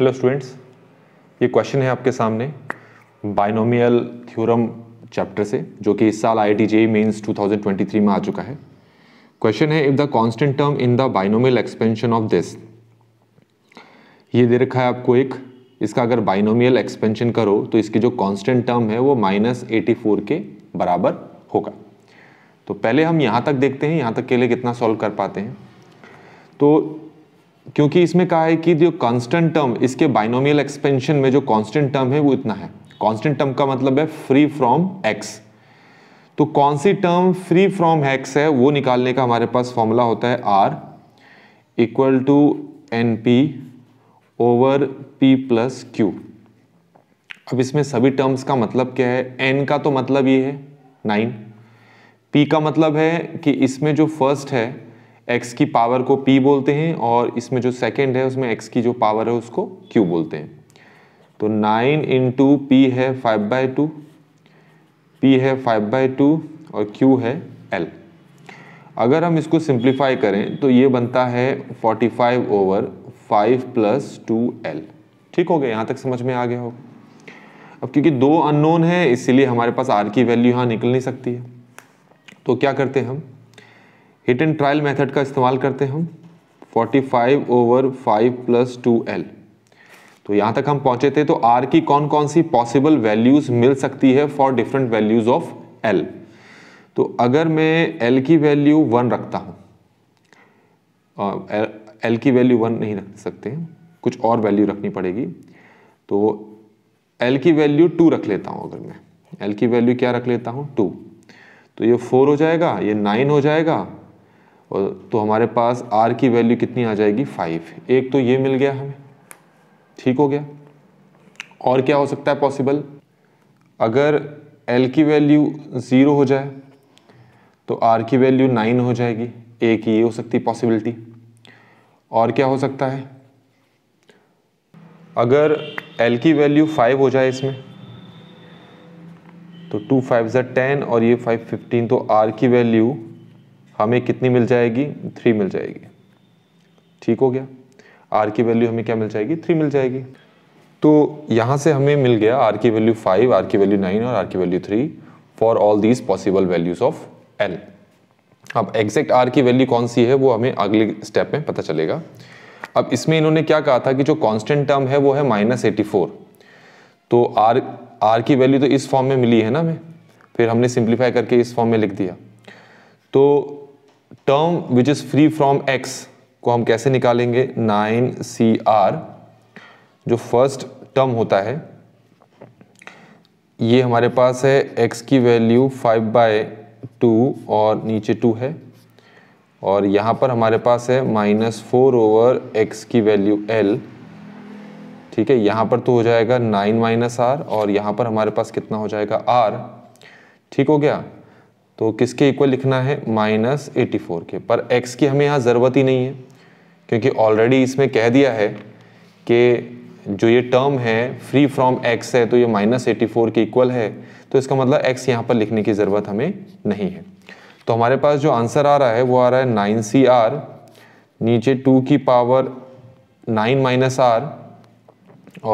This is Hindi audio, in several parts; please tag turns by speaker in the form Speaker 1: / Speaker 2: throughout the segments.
Speaker 1: हेलो स्टूडेंट्स ये क्वेश्चन है आपके सामने बाइनोमियल थ्योरम चैप्टर से जो कि इस साल आई आई टी 2023 में आ चुका है क्वेश्चन है if the constant term in the binomial expansion of this ये दे रखा है आपको एक इसका अगर बाइनोमियल एक्सपेंशन करो तो इसकी जो कांस्टेंट टर्म है वो माइनस एटी फोर के बराबर होगा तो पहले हम यहाँ तक देखते हैं यहाँ तक के लिए कितना सॉल्व कर पाते हैं तो क्योंकि इसमें कहा है कि जो कांस्टेंट टर्म इसके बाइनोमियल एक्सपेंशन में जो कांस्टेंट टर्म है वो इतना है कांस्टेंट टर्म का मतलब है फ्री फ्रॉम एक्स तो कौन सी टर्म फ्री फ्रॉम एक्स है वो निकालने का हमारे पास फॉर्मूला होता है R equal to N P over P plus Q अब इसमें सभी टर्म्स का मतलब क्या है एन का तो मतलब ये है नाइन पी का मतलब है कि इसमें जो फर्स्ट है एक्स की पावर को पी बोलते हैं और इसमें जो सेकेंड है उसमें एक्स की जो पावर है उसको क्यू बोलते हैं तो नाइन इंटू पी है फाइव बाई टू पी है फाइव बाई टू और क्यू है एल अगर हम इसको सिंप्लीफाई करें तो ये बनता है forty five over five plus two L ठीक हो गया यहाँ तक समझ में आ गया होगा अब क्योंकि दो अननोन है इसीलिए हमारे पास आर की वैल्यू यहाँ निकल नहीं सकती है तो क्या करते हैं हम हिट एंड ट्रायल मेथड का इस्तेमाल करते हैं हम 45 ओवर 5 प्लस टू एल तो यहाँ तक हम पहुँचे थे तो आर की कौन कौन सी पॉसिबल वैल्यूज़ मिल सकती है for different values of L तो अगर मैं एल की वैल्यू वन रखता हूँ एल की वैल्यू वन नहीं रख सकते कुछ और वैल्यू रखनी पड़ेगी तो एल की वैल्यू टू रख लेता हूँ अगर मैं एल की वैल्यू क्या रख लेता हूँ टू तो ये फोर हो जाएगा ये नाइन हो जाएगा और तो हमारे पास आर की वैल्यू कितनी आ जाएगी फाइव एक तो ये मिल गया हमें ठीक हो गया और क्या हो सकता है पॉसिबल अगर एल की वैल्यू ज़ीरो हो जाए तो आर की वैल्यू नाइन हो जाएगी एक ये हो सकती पॉसिबिलिटी और क्या हो सकता है अगर एल की वैल्यू फाइव हो जाए इसमें तो टू फाइव ज़ा टेन और ये फाइव फिफ्टीन तो आर की वैल्यू हमें कितनी मिल जाएगी थ्री मिल जाएगी ठीक हो गया आर की वैल्यू हमें क्या मिल जाएगी थ्री मिल जाएगी तो यहाँ से हमें मिल गया आर की वैल्यू फाइव आर की वैल्यू नाइन और आर की value three for all these possible values of L अब एग्जैक्ट आर की वैल्यू कौन सी है वो हमें अगले स्टेप में पता चलेगा अब इसमें इन्होंने क्या कहा था कि जो कांस्टेंट टर्म है वो है माइनस एटी फोर तो आर आर की वैल्यू तो इस फॉर्म में मिली है ना हमें फिर हमने सिंप्लीफाई करके इस फॉर्म में लिख दिया तो term which is free from X को हम कैसे निकालेंगे नाइन सी आर जो फर्स्ट टर्म होता है ये हमारे पास है एक्स की वैल्यू फाइव बाय टू और नीचे टू है और यहाँ पर हमारे पास है माइनस फोर ओवर एक्स की वैल्यू एल ठीक है यहाँ पर तो हो जाएगा नाइन माइनस आर और यहाँ पर हमारे पास कितना हो जाएगा आर ठीक हो गया तो किसके इक्वल लिखना है माइनस एटी फोर के पर एक्स की हमें यहाँ ज़रूरत ही नहीं है क्योंकि ऑलरेडी इसमें कह दिया है कि जो ये टर्म है फ्री फ्रॉम एक्स है तो ये माइनस एटी फोर के इक्वल है तो इसका मतलब एक्स यहाँ पर लिखने की ज़रूरत हमें नहीं है तो हमारे पास जो आंसर आ रहा है वो आ रहा है नाइन सी आर नीचे टू की पावर नाइन माइनस आर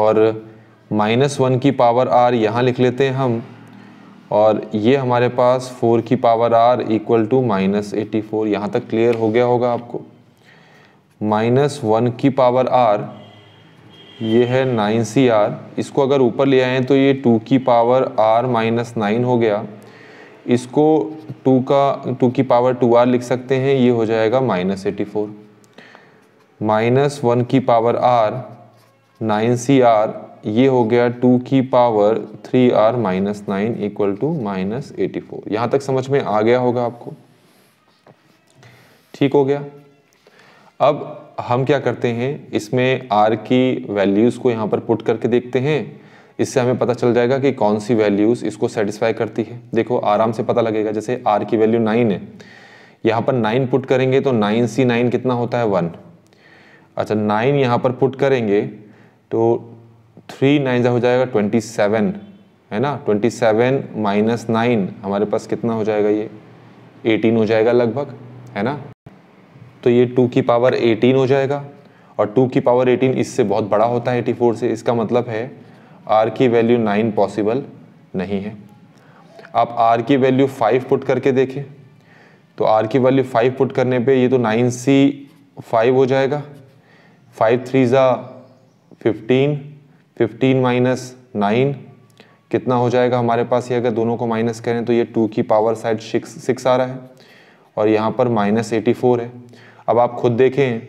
Speaker 1: और माइनस वन की पावर आर यहाँ लिख लेते हैं हम और ये हमारे पास फोर की power R equal to minus eighty four यहाँ तक क्लियर हो गया होगा आपको माइनस वन की पावर आर ये है नाइन सी आर इसको अगर ऊपर ले आए तो ये टू की पावर आर माइनस नाइन हो गया इसको टू का टू की पावर टू आर लिख सकते हैं ये हो जाएगा minus eighty four minus one की power R nine C R ये हो गया टू की power three R minus nine equal to minus eighty four यहां तक समझ में आ गया होगा आपको ठीक हो गया अब हम क्या करते हैं इसमें आर की वैल्यूज़ को यहां पर पुट करके देखते हैं इससे हमें पता चल जाएगा कि कौन सी वैल्यूज़ इसको सेटिस्फाई करती है देखो आराम से पता लगेगा जैसे आर की वैल्यू नाइन है यहां पर नाइन पुट करेंगे तो नाइन सी नाइन कितना होता है वन अच्छा नाइन यहां पर पुट करेंगे तो थ्री नाइन हो जाएगा ट्वेंटी सेवन है ना ट्वेंटी सेवन माइनस नाइन हमारे पास कितना हो जाएगा ये एटीन हो जाएगा लगभग है ना तो ये टू की पावर एटीन हो जाएगा और टू की पावर एटीन इससे बहुत बड़ा होता है एटी फोर से इसका मतलब है आर की वैल्यू नाइन पॉसिबल नहीं है आप आर की वैल्यू फाइव पुट करके देखें तो आर की वैल्यू फाइव पुट करने पे ये तो नाइन सी फाइव हो जाएगा फाइव थ्री ज़ा फिफ्टीन फिफ्टीन माइनस नाइन कितना हो जाएगा हमारे पास ये अगर दोनों को माइनस करें तो ये टू की पावर साइड सिक्स सिक्स आ रहा है और यहाँ पर माइनस एटी फोर है अब आप खुद देखें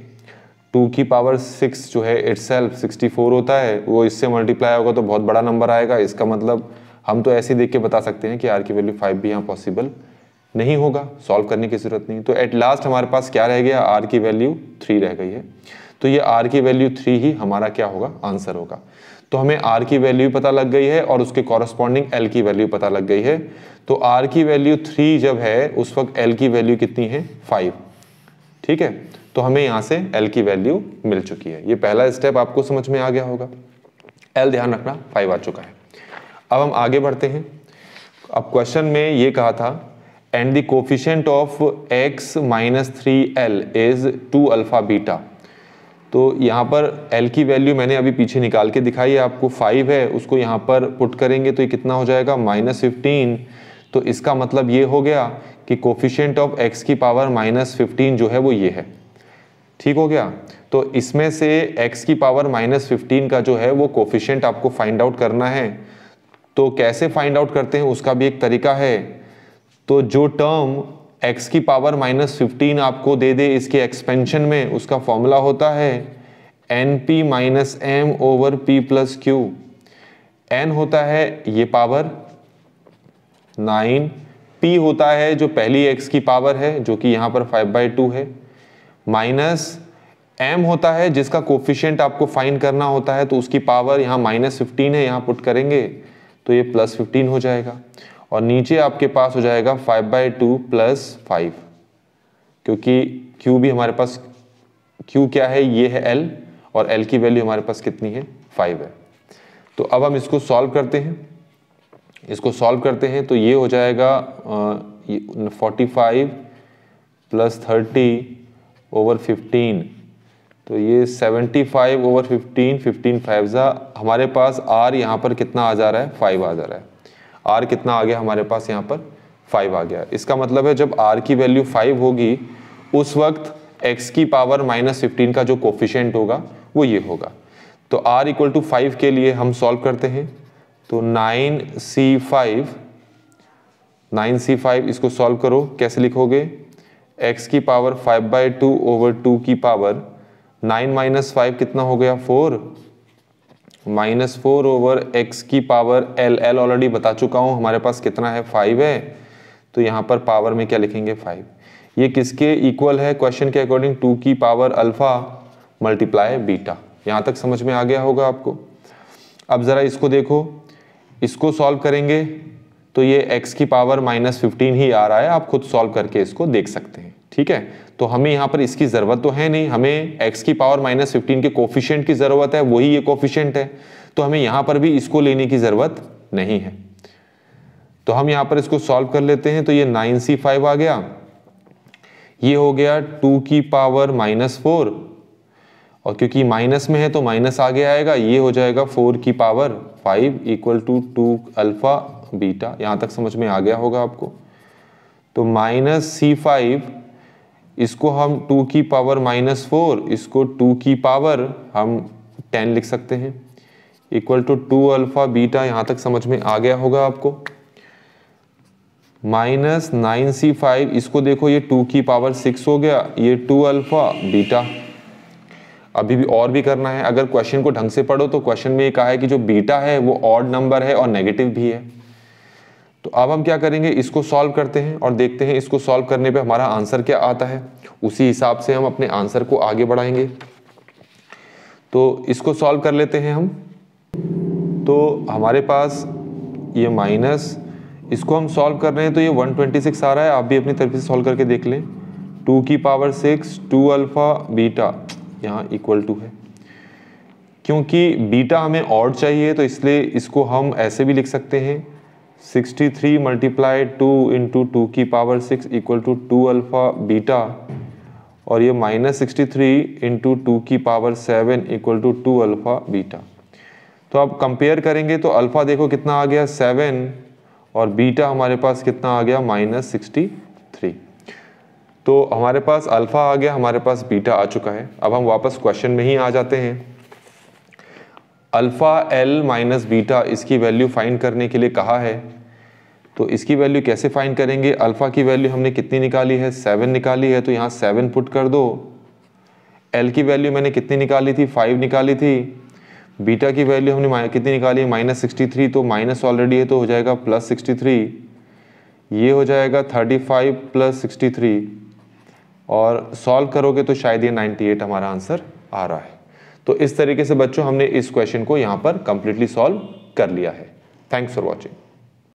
Speaker 1: टू की पावर सिक्स जो है इट सेल्फ सिक्सटी फोर होता है वो इससे मल्टीप्लाई होगा तो बहुत बड़ा नंबर आएगा इसका मतलब हम तो ऐसे ही देख के बता सकते हैं कि आर की वैल्यू फाइव भी यहाँ पॉसिबल नहीं होगा सॉल्व करने की ज़रूरत नहीं तो एट लास्ट हमारे पास क्या रह गया आर की वैल्यू थ्री रह गई है तो ये आर की वैल्यू थ्री ही हमारा क्या होगा आंसर होगा तो हमें आर की वैल्यू पता लग गई है और उसके कॉरस्पॉन्डिंग एल की वैल्यू पता लग गई है तो आर की वैल्यू थ्री जब है उस वक्त एल की वैल्यू कितनी है फाइव ठीक है तो हमें यहां से एल की वैल्यू मिल चुकी है ये पहला स्टेप आपको समझ में आ गया होगा एल ध्यान रखना फाइव आ चुका है अब हम आगे बढ़ते हैं अब क्वेश्चन में ये कहा था and the coefficient of X minus three L is two alpha beta तो यहाँ पर L की वैल्यू मैंने अभी पीछे निकाल के दिखाई है आपको फाइव है उसको यहाँ पर पुट करेंगे तो ये कितना हो जाएगा माइनस फिफ्टीन तो इसका मतलब ये हो गया कि कोफिशेंट ऑफ एक्स की पावर माइनस फिफ्टीन जो है वो ये है ठीक हो गया तो इसमें से एक्स की पावर माइनस फिफ्टीन का जो है वो कोफिशेंट आपको फाइंड आउट करना है तो कैसे फाइंड आउट करते हैं उसका भी एक तरीका है तो जो टर्म x की पावर माइनस फिफ्टीन आपको दे दे इसके एक्सपेंशन में उसका फॉर्मूला होता है N P minus M over P plus Q N होता है ये पावर नाइन पी होता है जो पहली एक्स की पावर है जो कि यहां पर फाइव बाई टू है माइनस एम होता है जिसका कोफिशियंट आपको फाइंड करना होता है तो उसकी पावर यहां माइनस फिफ्टीन है यहाँ पुट करेंगे तो ये प्लस फिफ्टीन हो जाएगा और नीचे आपके पास हो जाएगा five by two plus five क्योंकि q भी हमारे पास क्यू क्या है ये है एल और एल की वैल्यू हमारे पास कितनी है फाइव है तो अब हम इसको सॉल्व करते हैं इसको सॉल्व करते हैं तो ये हो जाएगा forty five plus thirty over fifteen तो ये seventy five over fifteen fifteen five हमारे पास आर यहाँ पर कितना आ जा रहा है फाइव आ जा रहा है आर कितना आ गया हमारे पास यहाँ पर फाइव आ गया इसका मतलब है जब आर की वैल्यू फाइव होगी उस वक्त एक्स की पावर माइनस फिफ्टीन का जो कोफिशेंट होगा वो ये होगा तो आर इक्वल टू फाइव के लिए हम सॉल्व करते हैं तो nine C five nine C five इसको सॉल्व करो कैसे लिखोगे एक्स की power five by two over two की पावर नाइन माइनस फाइव कितना हो गया four minus four over X की पावर एल एल ऑलरेडी बता चुका हूँ हमारे पास कितना है फाइव है तो यहाँ पर पावर में क्या लिखेंगे फाइव ये किसके इक्वल है क्वेश्चन के अकॉर्डिंग टू की पावर अल्फा मल्टीप्लाई बीटा यहाँ तक समझ में आ गया होगा आपको अब ज़रा इसको देखो इसको सॉल्व करेंगे तो ये x की पावर माइनस फिफ्टीन ही आ रहा है आप खुद सॉल्व करके इसको देख सकते हैं ठीक है तो हमें यहाँ पर इसकी ज़रूरत तो है नहीं हमें एक्स की पावर माइनस फिफ्टीन के कोफिशियंट की ज़रूरत है वही ये कोफिशियंट है तो हमें यहाँ पर भी इसको लेने की ज़रूरत नहीं है तो हम यहाँ पर इसको सॉल्व कर लेते हैं तो ये नाइन सी फाइव आ गया ये हो गया टू की पावर माइनस फोर और क्योंकि माइनस में है तो माइनस आगे आएगा ये हो जाएगा फोर की power five equal to two alpha beta यहाँ तक समझ में आ गया होगा आपको तो माइनस सी फाइव इसको हम टू की पावर माइनस फोर इसको टू की पावर हम टेन लिख सकते हैं equal to two alpha beta यहां तक समझ में आ गया होगा आपको माइनस नाइन सी फाइव इसको देखो ये टू की पावर सिक्स हो गया ये टू अल्फ़ा बीटा अभी भी और भी करना है अगर क्वेश्चन को ढंग से पढ़ो तो क्वेश्चन में ये कहा है कि जो बीटा है वो ऑड नंबर है और नेगेटिव भी है तो अब हम क्या करेंगे इसको सॉल्व करते हैं और देखते हैं इसको सॉल्व करने पे हमारा आंसर क्या आता है उसी हिसाब से हम अपने आंसर को आगे बढ़ाएंगे तो इसको सॉल्व कर लेते हैं हम तो हमारे पास ये माइनस इसको हम सॉल्व कर रहे हैं तो ये 126 आ रहा है आप भी अपनी तरफ से सॉल्व करके देख लें टू की power six two alpha beta यहाँ इक्वल टू है क्योंकि बीटा हमें और चाहिए तो इसलिए इसको हम ऐसे भी लिख सकते हैं sixty three multiply two into two की power six equal to two alpha beta और ये minus sixty three into two की power seven equal to two alpha beta तो आप कंपेयर करेंगे तो अल्फ़ा देखो कितना आ गया सेवन और बीटा हमारे पास कितना आ गया माइनस सिक्सटी थ्री तो हमारे पास अल्फ़ा आ गया हमारे पास बीटा आ चुका है अब हम वापस क्वेश्चन में ही आ जाते हैं अल्फ़ा एल माइनस बीटा इसकी वैल्यू फाइंड करने के लिए कहा है तो इसकी वैल्यू कैसे फाइंड करेंगे अल्फ़ा की वैल्यू हमने कितनी निकाली है सेवन निकाली है तो यहाँ सेवन पुट कर दो एल की वैल्यू मैंने कितनी निकाली थी फाइव निकाली थी बीटा की वैल्यू हमने कितनी निकाली है माइनस सिक्सटी थ्री तो माइनस ऑलरेडी है तो हो जाएगा प्लस सिक्सटी थ्री ये हो जाएगा thirty five plus sixty three और सॉल्व करोगे तो शायद ये नाइन्टी एट हमारा आंसर आ रहा है तो इस तरीके से बच्चों हमने इस क्वेश्चन को यहां पर कंप्लीटली सॉल्व कर लिया है थैंक्स फॉर वॉचिंग